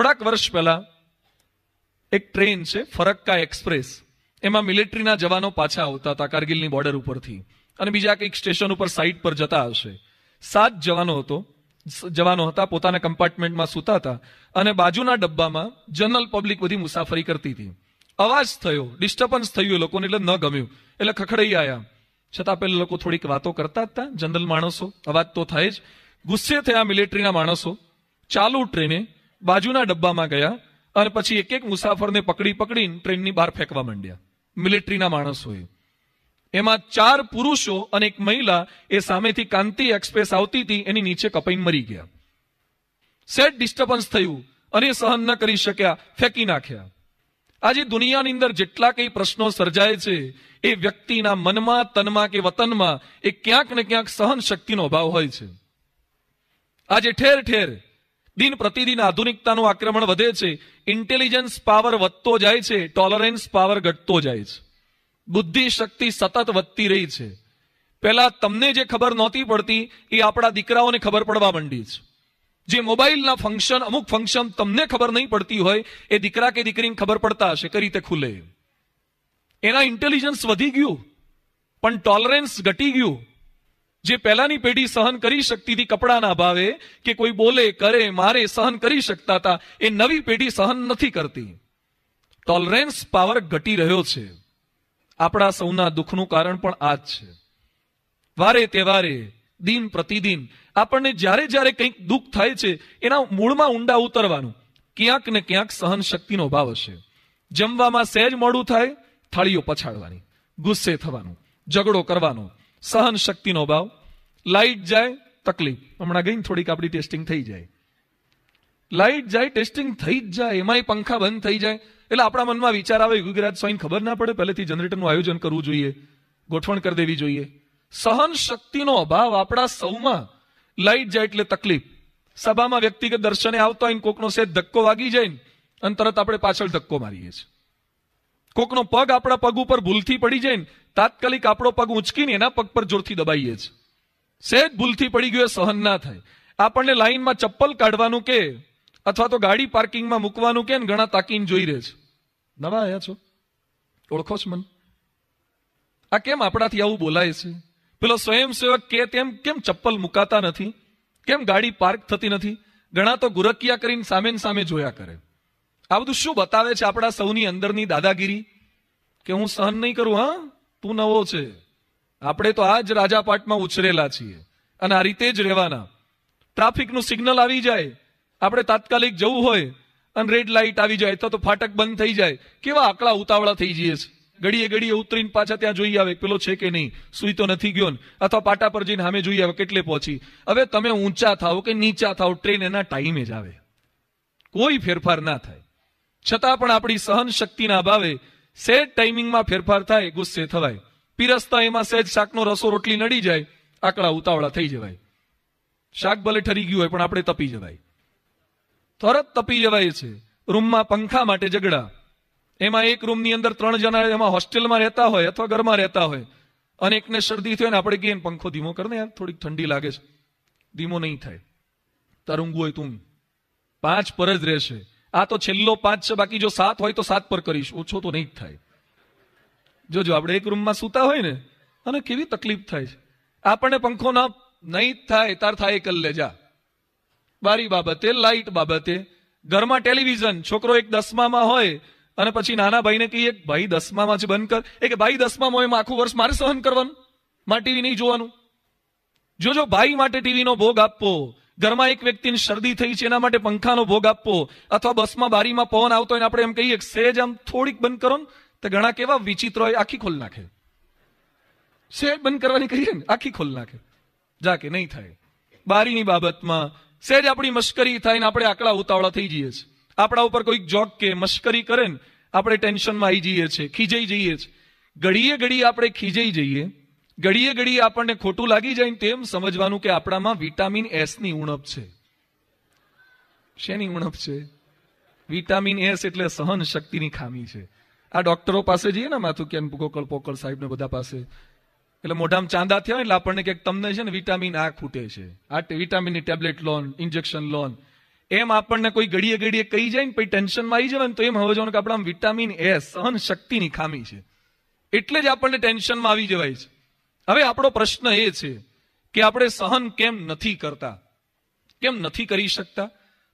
થોડાક વર્ષ પહેલા એક ટ્રેન છે ફરક્કા એક્સપ્રેસ એમાં મિલિટરીના જવાનો પાછા આવતા હતા કારગિલની બોર્ડર ઉપરથી અને બીજા કંઈક સ્ટેશન ઉપર સાઇટ પર જતા હશે સાત જવાનો હતો જવાનો હતા પોતાના કમ્પાર્ટમેન્ટમાં સૂતા હતા અને બાજુના ડબ્બામાં જનરલ પબ્લિક બધી મુસાફરી કરતી હતી અવાજ થયો ડિસ્ટર્બન્સ થયું લોકોને એટલે ન ગમ્યું એટલે ખખડાઈ આવ્યા છતાં પેલા લોકો થોડીક વાતો કરતા હતા જનરલ માણસો અવાજ તો થાય જ ગુસ્સે થયા મિલિટરીના માણસો ચાલુ ટ્રેને બાજુના ડબ્બામાં ગયા અને પછી એક એક મુસાફરને પકડી પકડીને ટ્રેનની બહાર ફેંકવા માંડ્યા મિલિટરીના માણસ એમાં ચાર પુરુષો અને એક મહિલા એ સામેથી કાંતિ એક્સપ્રેસ આવતી હતી એની નીચે કપાઈને મરી ગયા સેટ ડિસ્ટર્બન્સ થયું અને સહન ન કરી શક્યા ફેંકી નાખ્યા આજે દુનિયાની અંદર જેટલા કંઈ પ્રશ્નો સર્જાય છે એ વ્યક્તિના મનમાં તનમાં કે વતનમાં એ ક્યાંક ને ક્યાંક સહન શક્તિનો અભાવ હોય છે આજે ઠેર ઠેર દિન પ્રતિદિન આધુનિકતાનું આક્રમણ વધે છે ઇન્ટેલિજન્સ પાવર વધતો જાય છે ટોલરન્સ પાવર ઘટતો જાય છે બુદ્ધિ શક્તિ સતત વધતી રહી છે પહેલા તમને જે ખબર નહોતી પડતી એ આપણા દીકરાઓને ખબર પડવા માંડી છે જે મોબાઈલના ફંક્શન અમુક ફંક્શન તમને ખબર નહીં પડતી હોય એ દીકરા કે દીકરીને ખબર પડતા હશે કઈ રીતે ખુલે એના ઇન્ટેલિજન્સ વધી ગયું પણ ટોલરન્સ ઘટી ગયું જે પહેલાની પેઢી સહન કરી શકતી હતી કપડાના અભાવે કે કોઈ બોલે કરે મારે સહન કરી શકતા હતા એ નવી પેઢી સહન નથી કરતી ટોલરન્સ પાવર ઘટી રહ્યો છે આપણા સૌના દુઃખનું કારણ પણ આ જ છે વારે તહેવારે દિન પ્રતિદિન આપણને જ્યારે જ્યારે કંઈક દુઃખ થાય છે એના મૂળમાં ઊંડા ઉતરવાનું ક્યાંક ને ક્યાંક સહન શક્તિનો અભાવ હશે જમવામાં સહેજ મોડું થાય થાળીઓ પછાડવાની ગુસ્સે થવાનું ઝઘડો કરવાનો સહન શક્તિનો અભાવ લાઇટ જાય તકલીફ હમણાં ગઈ થોડીક આપણી ટેસ્ટિંગ થઈ જાય લાઇટ જાય ટેસ્ટિંગ થઈ જ જાય એમાંય પંખા બંધ થઈ જાય એટલે આપણા મનમાં વિચાર આવે ગુગરાજ સ્વાઈન ખબર ના પડે પહેલેથી જનરેટરનું આયોજન કરવું જોઈએ ગોઠવણ કરી દેવી જોઈએ સહન શક્તિનો અભાવ આપણા સૌમાં લાઇટ જાય એટલે તકલીફ સભામાં વ્યક્તિગત દર્શને આવતા હોય કોકનો સેજ ધક્કો વાગી જાય અને તરત આપણે પાછળ ધક્કો મારીએ છીએ કોકનો પગ આપણા પગ ઉપર ભૂલથી પડી જાય ને તાત્કાલિક આપણો પગ ઉંચકીને એના પગ પર જોરથી દબાઈએ છીએ સહેજ ભૂલથી પડી ગયું એ સહન ના થાય આપણને લાઈનમાં ચપ્પલ કાઢવાનું કે અથવા તો ગાડી પાર્કિંગમાં મૂકવાનું કે ઘણા તાકીને જોઈ રહે છે નવા આવ્યા છો ઓળખો છો મને આ કેમ આપણાથી આવું બોલાય છે પેલો સ્વયંસેવક કે તેમ કેમ ચપ્પલ મુકાતા નથી કેમ ગાડી પાર્ક થતી નથી ઘણા તો ગુરકિયા કરીને સામે સામે જોયા કરે આ બધું શું બતાવે છે આપણા સૌની અંદરની દાદાગીરી કે હું સહન નહીં કરું હા તું નવો છે આપણે તો આ જ રાજાપાટમાં ઉછરેલા છીએ અને આ રીતે જ રહેવાના ટ્રાફિકનું સિગ્નલ આવી જાય આપણે તાત્કાલિક જવું હોય અને રેડ લાઇટ આવી જાય તો ફાટક બંધ થઈ જાય કેવા આકડા ઉતાવળા થઈ જઈએ છે ઘડીએ ઘડીએ ઉતરીને પાછા ત્યાં જોઈ આવે પેલો છે કે નહીં સુઈ તો નથી ગયો અથવા પાટા પર જઈને સામે જોઈ આવે કેટલે પહોંચી હવે તમે ઊંચા થાવ કે નીચા થાવ ટ્રેન એના ટાઈમે જ આવે કોઈ ફેરફાર ના થાય છતાં પણ આપણી સહન શક્તિના અભાવે સેજ ટાઈમિંગમાં ફેરફાર થાય ગુસ્સે થવાય પીરસતા એમાં સેજ શાકનો રસો રોટલી નડી જાય આકડા ઉતાવળા થઈ જવાય શાક ભલે ઠરી ગયું હોય પણ આપણે તપી જવાય તરત તપી જવાય છે રૂમમાં પંખા માટે ઝઘડા એમાં એક રૂમની અંદર ત્રણ જણા એમાં હોસ્ટેલમાં રહેતા હોય અથવા ઘરમાં રહેતા હોય અને એકને શરદી થયો ને આપણે કહીએ પંખો ધીમો કરે યાર થોડીક ઠંડી લાગે છે ધીમો નહીં થાય તારું ઊંઘ હોય તું પાંચ પર જ રહેશે આ તો છેલ્લો પાંચ છે બાકી જો સાત હોય તો સાત પર કરીશ ઓછો તો નહીં જ થાય જોજો આપણે એક રૂમમાં સૂતા હોય ને અને કેવી તકલીફ થાય છે આપણને પંખો ના નહીં જ થાય તાર થાય કલ લે જા બારી બાબતે લાઇટ બાબતે ઘરમાં ટેલિવિઝન છોકરો એક દસમામાં હોય અને પછી નાના ભાઈને કહીએ ભાઈ દસમામાં છે બંધ કર એ કે ભાઈ દસમામાં એમાં આખું વર્ષ મારે સહન કરવાનું મારે ટીવી નહીં જોવાનું જોજો ભાઈ માટે ટીવીનો ભોગ આપવો ઘરમાં એક વ્યક્તિને શરદી થઈ છે એના માટે પંખાનો ભોગ આપવો અથવા બસમાં બારીમાં પવન આવતો હોય આપણે એમ કહીએ સહેજ આમ થોડીક બંધ કરો ને તો ઘણા કેવા વિચિત્ર હોય આખી ખોલ નાખે સહેજ બંધ કરવાની કહીએ ને આખી ખોલ નાખે જા કે નહીં થાય બારીની બાબતમાં સહેજ આપણી મશ્કરી થાય ને આપણે આકડા ઉતાવળા થઈ જઈએ છીએ આપણા ઉપર કોઈક જોક કે મશ્કરી કરે ને આપણે ટેન્શનમાં આવી જઈએ છીએ ખીજાઈ જઈએ છીએ ઘડીએ ઘડીએ આપણે ખીજાઈ જઈએ ઘડીએ ઘડીએ આપણને ખોટું લાગી જાય તેમ સમજવાનું કે આપણામાં વિટામિન એસ ની ઉણપ છે શેની ઉણપ છે વિટામિન એસ એટલે સહન શક્તિની ખામી છે આ ડોક્ટરો પાસે જઈએ ને માથું કે ગોકળ પોકળ સાહેબ ને બધા પાસે એટલે મોઢામાં ચાંદા થયા એટલે આપણને કે તમને છે ને વિટામિન આ ખૂટે છે આ વિટામિનની ટેબ્લેટ લોન ઇન્જેક્શન લોન એમ આપણને કોઈ ઘડીએ ઘડીએ કહી જાય ને પછી ટેન્શનમાં આવી જવાય ને તો એમ હવે જવાનું કે આપણા વિટામિન એ સહન શક્તિની ખામી છે એટલે જ આપણને ટેન્શનમાં આવી જવાય છે હવે આપણો પ્રશ્ન એ છે કે આપણે સહન કેમ નથી કરતા કેમ નથી કરી શકતા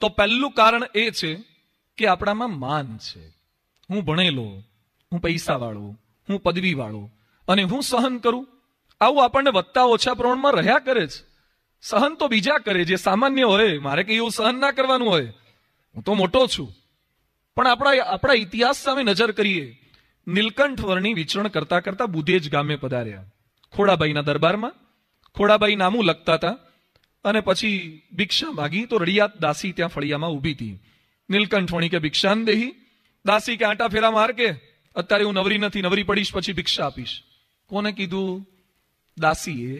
તો પહેલું કારણ એ છે કે આપણામાં માન છે હું ભણેલો હું પૈસા વાળો હું પદવી વાળો અને હું સહન કરું આવું આપણને વધતા ઓછા પ્રમાણમાં રહ્યા કરે છે સહન તો બીજા કરે જે સામાન્ય હોય મારે કે એવું સહન ના કરવાનું હોય હું તો મોટો છું પણ આપણા આપણા ઇતિહાસ સામે નજર કરીએ નીલકંઠ વર્ણી વિચરણ કરતા કરતા બુધેજ ગામે પધાર્યા ખોડાબાઈના દરબારમાં ખોડાબાઈ નામું લખતા હતા અને પછી ભિક્ષા માગી તો રડિયાત દાસી ત્યાં ફળિયામાં ઊભી હતી નીલકંઠોણી કે ભિક્ષાન દેહી દાસી કે આંટા ફેરા માર કે અત્યારે હું નવરી નથી નવરી પડીશ પછી ભિક્ષા આપીશ કોને કીધું દાસીએ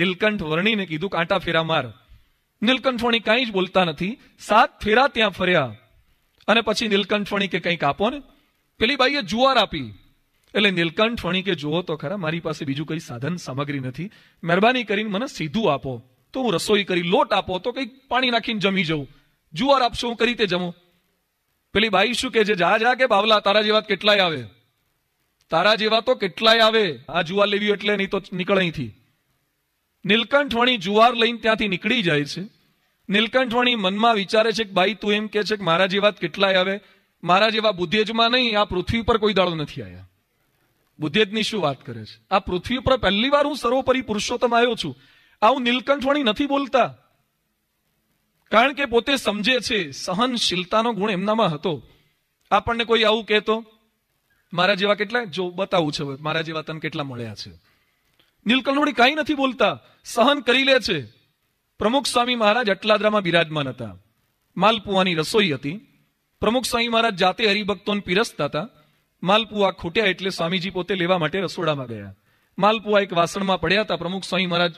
નીલકંઠ વર્ણીને કીધું કાંટા ફેરા માર નીલકંઠવણી કાંઈ જ બોલતા નથી સાત ફેરા ત્યાં ફર્યા અને પછી નીલકંઠવણી કે કંઈક આપો ને પેલી બાઈએ જુવાર આપી એટલે નીલકંઠ વણી કે જુઓ તો ખરા મારી પાસે બીજું કઈ સાધન સામગ્રી નથી મહેરબાની કરીને મને સીધું આપો તો હું રસોઈ કરી લોટ આપો તો કંઈક પાણી નાખીને જમી જઉં જુવાર આપશો હું કઈ રીતે જમું પેલી બાઈ શું કે છે જા જા કે બાવલા તારા જેવા કેટલાય આવે તારા જેવા તો કેટલાય આવે આ જુવાર લેવી એટલે નહીં તો નીકળે અહીંથી નીલકંઠ વણી જુવાર લઈને ત્યાંથી નીકળી જાય છે નીલકંઠ વણી મનમાં વિચારે છે કે ભાઈ તું એમ કે છે કે મારા જેવા કેટલાય આવે મારા જેવા બુદ્ધિજમાં નહીં આ પૃથ્વી પર કોઈ દાડો નથી આવ્યા બુદ્ધેજની શું વાત કરે છે આ પૃથ્વી પર પહેલી વાર હું સર્વોપરી પુરુષોત્તમ આવ્યો છું આ હું નીલકંઠવાણી નથી બોલતા કારણ કે પોતે સમજે છે સહનશીલતાનો ગુણ એમનામાં હતો આપણને કોઈ આવું કહેતો મારા જેવા કેટલા જો બતાવું છે મારા જેવા તને કેટલા મળ્યા છે નીલકંઠવાણી કાંઈ નથી બોલતા સહન કરી લે છે પ્રમુખ સ્વામી મહારાજ અટલાદરામાં બિરાજમાન હતા માલપુવાની રસોઈ હતી પ્રમુખ સ્વામી મહારાજ જાતે હરિભક્તોને પીરસતા હતા માલપુઆ ખૂટ્યા એટલે સ્વામીજી પોતે લેવા માટે રસોડામાં ગયા માલપુઆ એક વાસણમાં પડ્યા હતા પ્રમુખ સ્વામી મહારાજ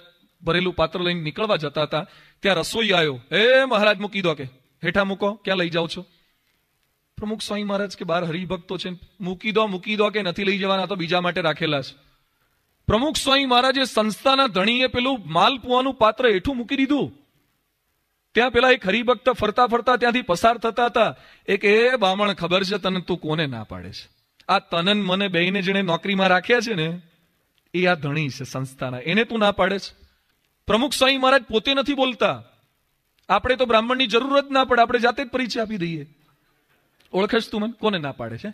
ભરેલું પાત્ર લઈને નીકળવા જતા હતા ત્યાં રસોઈ આવ્યો એ મહારાજ મૂકી દો કે હેઠા મૂકો ક્યાં લઈ જાઓ છો પ્રમુખ સ્વામી મહારાજ કે બાર હરિભક્તો છે મૂકી દો મૂકી દો કે નથી લઈ જવાના તો બીજા માટે રાખેલા છે પ્રમુખ સ્વામી મહારાજે સંસ્થાના ધણીએ પેલું માલપુઆનું પાત્ર હેઠું મૂકી દીધું ત્યાં પેલા એક હરિભક્ત ફરતા ફરતા ત્યાંથી પસાર થતા હતા એક એ બામણ ખબર છે તને તું કોને ના પાડે છે આ તનન મને બેહીને જેણે નોકરીમાં રાખ્યા છે ને એ આ ધણી છે સંસ્થાના એને તું ના પાડે છે પ્રમુખ સ્વામી મહારાજ પોતે નથી બોલતા આપણે તો બ્રાહ્મણની જરૂર જ ના પડે આપણે જાતે જ પરિચય આપી દઈએ ઓળખે તું મને કોને ના પાડે છે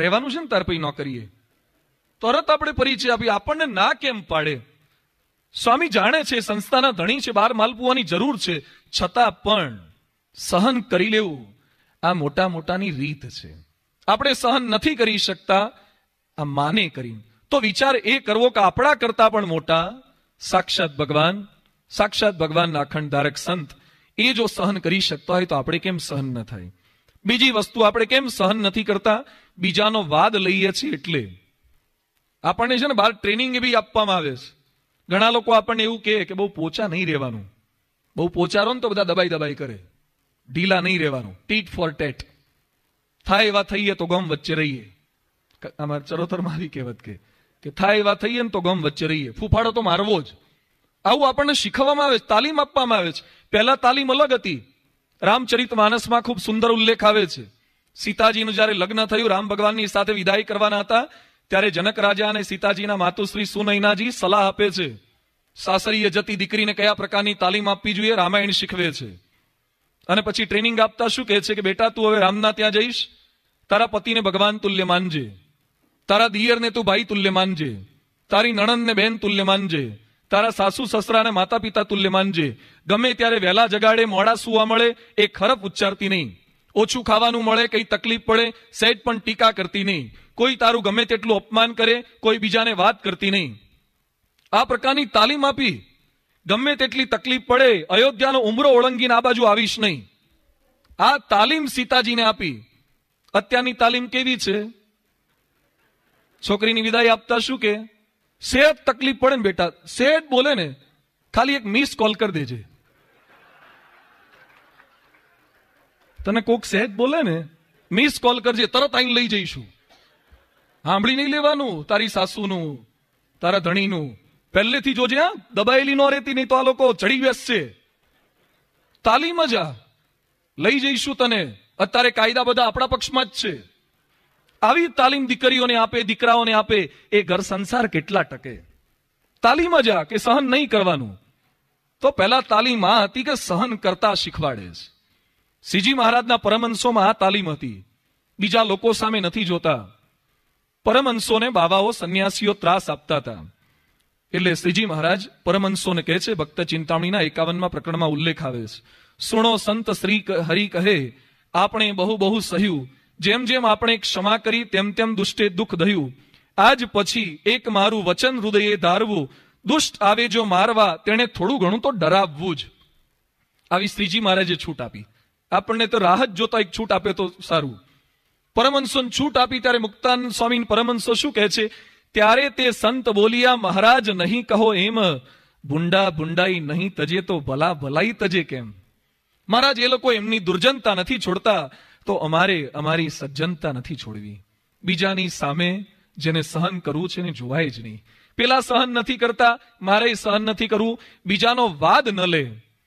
રહેવાનું છે ને તાર પછી નોકરીએ તરત આપણે પરિચય આપી આપણને ના કેમ પાડે સ્વામી જાણે છે સંસ્થાના ધણી છે બહાર માલપુવાની જરૂર છે છતાં પણ સહન કરી લેવું આ મોટા મોટાની રીત છે આપણે સહન નથી કરી શકતા આ માને કરીને તો વિચાર એ કરવો કે આપણા કરતા પણ મોટા સાક્ષાત ભગવાન સાક્ષાત ભગવાનના અખંડ ધારક સંત એ જો સહન કરી શકતા હોય તો આપણે કેમ સહન ન થાય બીજી વસ્તુ આપણે કેમ સહન નથી કરતા બીજાનો વાદ લઈએ છીએ એટલે આપણને છે ને બહાર ટ્રેનિંગ બી આપવામાં આવે છે ઘણા લોકો આપણને એવું કહે કે બહુ પોચા નહીં રહેવાનું બહુ પોચારો ને તો બધા દબાઈ દબાઈ કરે ઢીલા નહીં રહેવાનું ટીટ ફોર ટેટ થાય એવા થઈએ તો ગમ વચ્ચે રહીએ અમારે ચરોતર મારી કહેવત કે કે થાય એવા થઈએ ને તો ગમ વચ્ચે રહીએ ફૂફાડો તો મારવો જ આવું આપણને શીખવવામાં આવે છે તાલીમ આપવામાં આવે છે પહેલા તાલીમ અલગ હતી રામચરિત માનસમાં ખૂબ સુંદર ઉલ્લેખ આવે છે સીતાજીનું જ્યારે લગ્ન થયું રામ ભગવાનની સાથે વિદાય કરવાના હતા ત્યારે જનક રાજા અને સીતાજીના માતુશ્રી સુનૈનાજી સલાહ આપે છે સાસરીએ જતી દીકરીને કયા પ્રકારની તાલીમ આપવી જોઈએ રામાયણ શીખવે છે અને પછી ટ્રેનિંગ આપતા શું કહે છે કે બેટા તું હવે રામના ત્યાં જઈશ તારા પતિને ભગવાન તુલ્ય માનજે તારા દિયરને તું ભાઈ તુલ્ય માનજે તારી નણંદને બહેન તુલ્ય માનજે તારા સાસુ સસરાને માતા પિતા તુલ્ય માનજે ગમે ત્યારે વહેલા જગાડે મોડા સુવા મળે એ ખરપ ઉચ્ચારતી નહીં ઓછું ખાવાનું મળે કઈ તકલીફ પડે સહેજ પણ ટીકા કરતી નહીં કોઈ તારું ગમે તેટલું અપમાન કરે કોઈ બીજાને વાત કરતી નહીં આ પ્રકારની તાલીમ આપી ગમે તેટલી તકલીફ પડે અયોધ્યાનો ઉમરો ઓળંગીને આ બાજુ આવીશ નહીં આ તાલીમ સીતાજીને આપી અત્યારની તાલીમ કેવી છે છોકરીની વિદાય આપતા શું કે સેટ તકલીફ પડે ને બેટા સેટ બોલે ને ખાલી એક મિસ કોલ કરી દેજે તને કોક સેટ બોલે ને મિસ કોલ કરજે તરત અહીં લઈ જઈશું સાંભળી નહીં લેવાનું તારી સાસુનું તારા ધણીનું પહેલેથી જોજે હા દબાયેલી ન રહેતી નહીં તો આ લોકો ચડી બેસશે તાલીમ જ આ લઈ જઈશું તને અત્યારે કાયદા બધા આપણા પક્ષમાં જ છે આવી તાલીમ દીકરીઓને આપે દીકરાઓને આપે એ ઘર સંસાર કેટલા ટકે તાલીમ જ આ કે સહન નહીં કરવાનું તો પહેલા તાલીમ આ હતી કે સહન કરતા શીખવાડે છે સીજી મહારાજના પરમહંસોમાં આ તાલીમ હતી બીજા લોકો સામે નથી જોતા પરમહંસોને બાવાઓ સંન્યાસીઓ ત્રાસ આપતા હતા એટલે શ્રીજી મહારાજ પરમહંસોને કહે છે ભક્ત ચિંતામણીના એકાવનમાં પ્રકરણમાં ઉલ્લેખ આવે છે સુણો સંત શ્રી હરિ કહે આપણે બહુ બહુ સહ્યું જેમ જેમ આપણે ક્ષમા કરી તેમ તેમ દુષ્ટે દુઃખ દહ્યું આજ પછી એક મારું વચન હૃદયે ધારવું દુષ્ટ આવે જો મારવા તેણે થોડું ઘણું તો ડરાવવું જ આવી શ્રીજી મહારાજે છૂટ આપી આપણને તો રાહત જોતા એક છૂટ આપે તો સારું પરમહંસોને છૂટ આપી ત્યારે મુક્તાન સ્વામી પરમહંસો શું કહે છે ત્યારે તે સંત બોલિયા મહારાજ નહીં કહો એમ ભૂંડા ભૂંડાઈ નહીં તજે તો ભલા ભલાઈ તજે કેમ મહારાજ એ લોકો એમની દુર્જનતા નથી છોડતા તો અમારે અમારી સજ્જનતા નથી છોડવી બીજાની સામે જેને સહન કરવું છે એને જોવાય જ નહીં પેલા સહન નથી કરતા મારે સહન નથી કરવું બીજાનો વાદ ન લે